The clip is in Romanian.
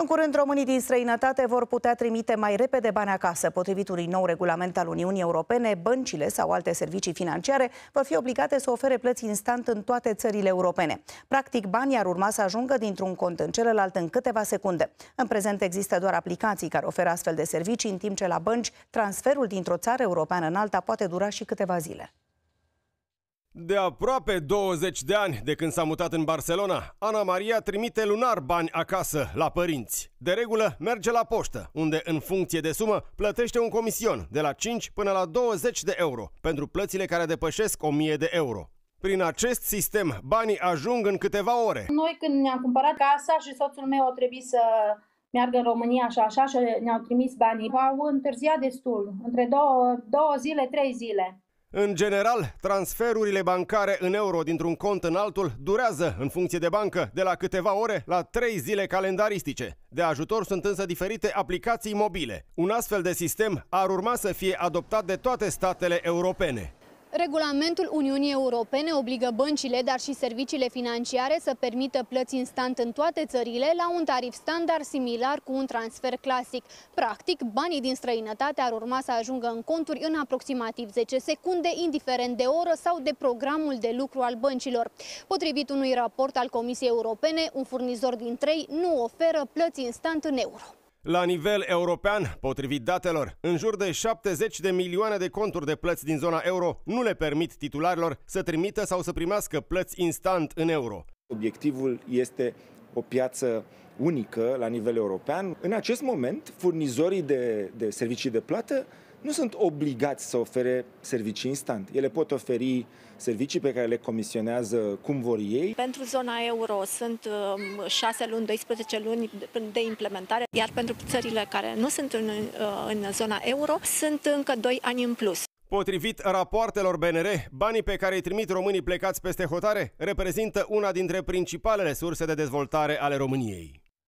În curând, românii din străinătate vor putea trimite mai repede bani acasă. Potrivit unui nou regulament al Uniunii Europene, băncile sau alte servicii financiare vor fi obligate să ofere plăți instant în toate țările europene. Practic, banii ar urma să ajungă dintr-un cont în celălalt în câteva secunde. În prezent există doar aplicații care oferă astfel de servicii, în timp ce la bănci transferul dintr-o țară europeană în alta poate dura și câteva zile. De aproape 20 de ani de când s-a mutat în Barcelona, Ana Maria trimite lunar bani acasă la părinți. De regulă merge la poștă, unde în funcție de sumă plătește un comision de la 5 până la 20 de euro pentru plățile care depășesc 1000 de euro. Prin acest sistem, banii ajung în câteva ore. Noi când ne-am cumpărat casa și soțul meu a trebuie să meargă în România și așa și ne-au trimis banii, au întârziat destul, între două, două zile, trei zile. În general, transferurile bancare în euro dintr-un cont în altul durează, în funcție de bancă, de la câteva ore la trei zile calendaristice. De ajutor sunt însă diferite aplicații mobile. Un astfel de sistem ar urma să fie adoptat de toate statele europene. Regulamentul Uniunii Europene obligă băncile, dar și serviciile financiare să permită plăți instant în toate țările la un tarif standard similar cu un transfer clasic. Practic, banii din străinătate ar urma să ajungă în conturi în aproximativ 10 secunde, indiferent de oră sau de programul de lucru al băncilor. Potrivit unui raport al Comisiei Europene, un furnizor din trei nu oferă plăți instant în euro. La nivel european, potrivit datelor, în jur de 70 de milioane de conturi de plăți din zona euro nu le permit titularilor să trimită sau să primească plăți instant în euro. Obiectivul este o piață unică la nivel european. În acest moment, furnizorii de, de servicii de plată nu sunt obligați să ofere servicii instant. Ele pot oferi servicii pe care le comisionează cum vor ei. Pentru zona euro sunt 6 um, luni, 12 luni de implementare, iar pentru țările care nu sunt în, uh, în zona euro sunt încă 2 ani în plus. Potrivit rapoartelor BNR, banii pe care îi trimit românii plecați peste hotare reprezintă una dintre principalele surse de dezvoltare ale României.